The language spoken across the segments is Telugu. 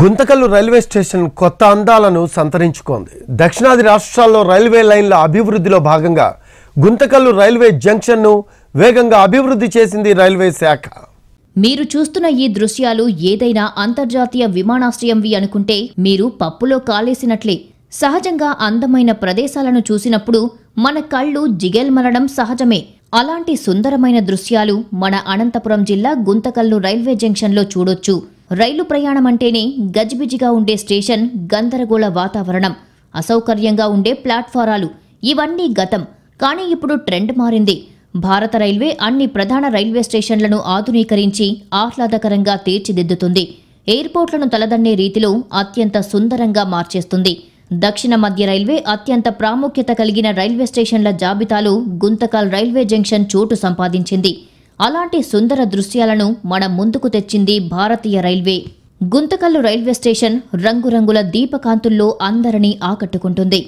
గుంతకల్లు రైల్వే స్టేషన్ కొత్త అందాలను సంతరించుకోంది దక్షిణాది రాష్ట్రాల్లో రైల్వే లైన్ల అభివృద్ధిలో భాగంగా గుంతకల్లు రైల్వే జంక్షన్ను వేగంగా అభివృద్ధి చేసింది రైల్వే శాఖ మీరు చూస్తున్న ఈ దృశ్యాలు ఏదైనా అంతర్జాతీయ విమానాశ్రయంవి అనుకుంటే మీరు పప్పులో కాలేసినట్లే సహజంగా అందమైన ప్రదేశాలను చూసినప్పుడు మన కళ్ళు జిగేల్మలడం సహజమే అలాంటి సుందరమైన దృశ్యాలు మన అనంతపురం జిల్లా గుంతకల్లు రైల్వే జంక్షన్లో చూడొచ్చు రైలు ప్రయాణం అంటేనే గజిబిజిగా ఉండే స్టేషన్ గందరగోళ వాతావరణం అసౌకర్యంగా ఉండే ప్లాట్ఫారాలు ఇవన్నీ గతం కానీ ఇప్పుడు ట్రెండ్ మారింది భారత రైల్వే అన్ని ప్రధాన రైల్వే స్టేషన్లను ఆధునీకరించి ఆహ్లాదకరంగా తీర్చిదిద్దుతుంది ఎయిర్పోర్ట్లను తలదన్నే రీతిలో అత్యంత సుందరంగా మార్చేస్తుంది దక్షిణ మధ్య రైల్వే అత్యంత ప్రాముఖ్యత కలిగిన రైల్వే స్టేషన్ల జాబితాలో గుంతకల్ రైల్వే జంక్షన్ చోటు సంపాదించింది అలాంటి సుందర దృశ్యాలను మన ముందుకు తెచ్చింది భారతీయ రైల్వే గుంతకల్లు రైల్వే స్టేషన్ రంగురంగుల దీపకాంతుల్లో అందరినీ ఆకట్టుకుంటుంది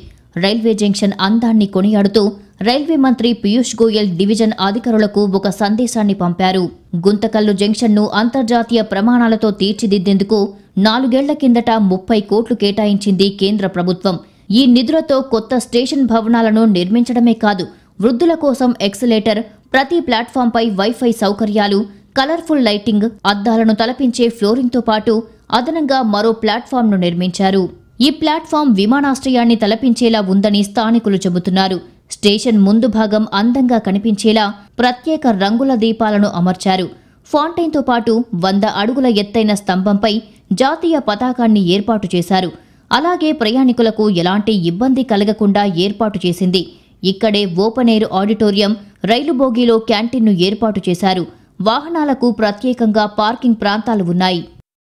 రైల్వే జంక్షన్ అందాన్ని కొనియాడుతూ రైల్వే మంత్రి పీయూష్ గోయల్ డివిజన్ అధికారులకు ఒక సందేశాన్ని పంపారు గుంతకల్లు జంక్షన్ను అంతర్జాతీయ ప్రమాణాలతో తీర్చిదిద్దేందుకు నాలుగేళ్ల కిందట ముప్పై కోట్లు కేటాయించింది కేంద్ర ప్రభుత్వం ఈ నిధులతో కొత్త స్టేషన్ భవనాలను నిర్మించడమే కాదు వృద్ధుల కోసం ఎక్సలేటర్ ప్రతి ప్లాట్ఫాంపై వైఫై సౌకర్యాలు కలర్ఫుల్ లైటింగ్ అద్దాలను తలపించే ఫ్లోరింగ్తో పాటు అదనంగా మరో ప్లాట్ఫామ్ను నిర్మించారు ఈ ప్లాట్ఫామ్ విమానాశ్రయాన్ని తలపించేలా ఉందని స్థానికులు చెబుతున్నారు స్టేషన్ ముందు భాగం అందంగా కనిపించేలా ప్రత్యేక రంగుల దీపాలను అమర్చారు ఫాంటైన్తో పాటు వంద అడుగుల ఎత్తైన స్తంభంపై జాతీయ పతాకాన్ని ఏర్పాటు చేశారు అలాగే ప్రయాణికులకు ఎలాంటి ఇబ్బంది కలగకుండా ఏర్పాటు చేసింది ఇక్కడే ఓపెనేరు ఆడిటోరియం రైలు బోగీలో క్యాంటీన్ను ఏర్పాటు చేశారు వాహనాలకు ప్రత్యేకంగా పార్కింగ్ ప్రాంతాలు ఉన్నాయి